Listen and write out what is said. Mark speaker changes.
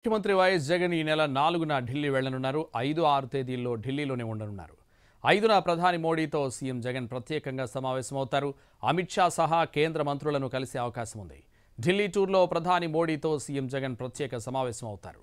Speaker 1: ముఖ్యమంత్రి వైఎస్ జగన్ ఈ నెల నాలుగున ఢిల్లీ వెళ్లనున్నారు ఐదు ఆరు తేదీల్లో ఢిల్లీలోనే ఉండనున్నారు ఐదున ప్రధాని మోడీతో సీఎం జగన్ ప్రత్యేకంగా సమావేశమవుతారు అమిత్ షా సహా కేంద్ర మంత్రులను కలిసే అవకాశం ఉంది ఢిల్లీ టూర్లో ప్రధాని మోడీతో సీఎం జగన్ ప్రత్యేక సమావేశమవుతారు